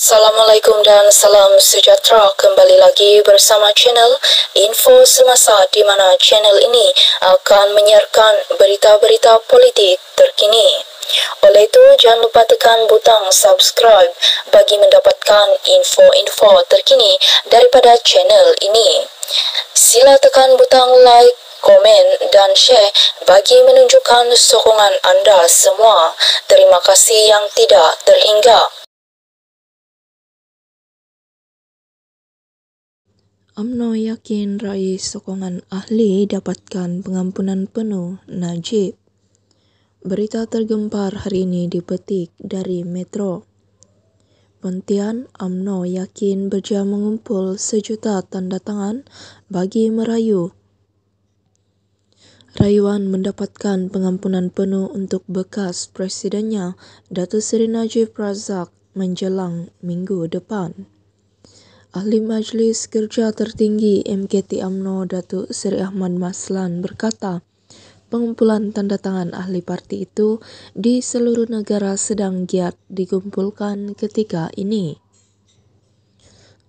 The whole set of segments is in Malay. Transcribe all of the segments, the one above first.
Assalamualaikum dan salam sejahtera kembali lagi bersama channel Info Semasa di mana channel ini akan menyiarkan berita-berita politik terkini. Oleh itu, jangan lupa tekan butang subscribe bagi mendapatkan info-info terkini daripada channel ini. Sila tekan butang like, komen dan share bagi menunjukkan sokongan anda semua. Terima kasih yang tidak terhingga. UMNO yakin raih sokongan ahli dapatkan pengampunan penuh Najib. Berita tergempar hari ini dipetik dari Metro. Pentian UMNO yakin berjaya mengumpul sejuta tanda tangan bagi merayu. Rayuan mendapatkan pengampunan penuh untuk bekas presidennya, Datu Seri Najib Razak, menjelang minggu depan. Ahli Majlis Kerja Tertinggi MKT AMNO Datuk Seri Ahmad Maslan berkata, pengumpulan tanda tangan ahli parti itu di seluruh negara sedang giat dikumpulkan ketika ini.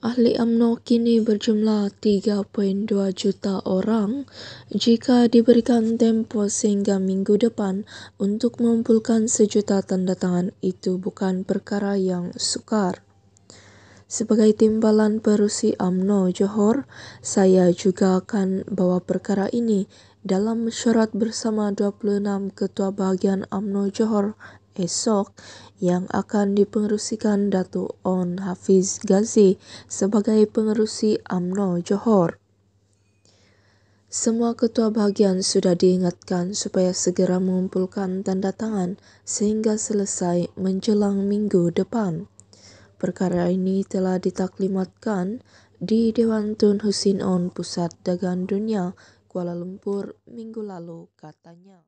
Ahli AMNO kini berjumlah 3.2 juta orang jika diberikan tempo sehingga minggu depan untuk mengumpulkan sejuta tanda tangan itu bukan perkara yang sukar. Sebagai timbalan perusi UMNO Johor, saya juga akan bawa perkara ini dalam mesyuarat bersama 26 Ketua Bahagian UMNO Johor esok yang akan dipengerusikan Datuk On Hafiz Ghazi sebagai pengerusi UMNO Johor. Semua ketua bahagian sudah diingatkan supaya segera mengumpulkan tanda tangan sehingga selesai menjelang minggu depan perkara ini telah ditaklimatkan di Dewan Tun Hussein On Pusat Dagang Dunia Kuala Lumpur minggu lalu katanya.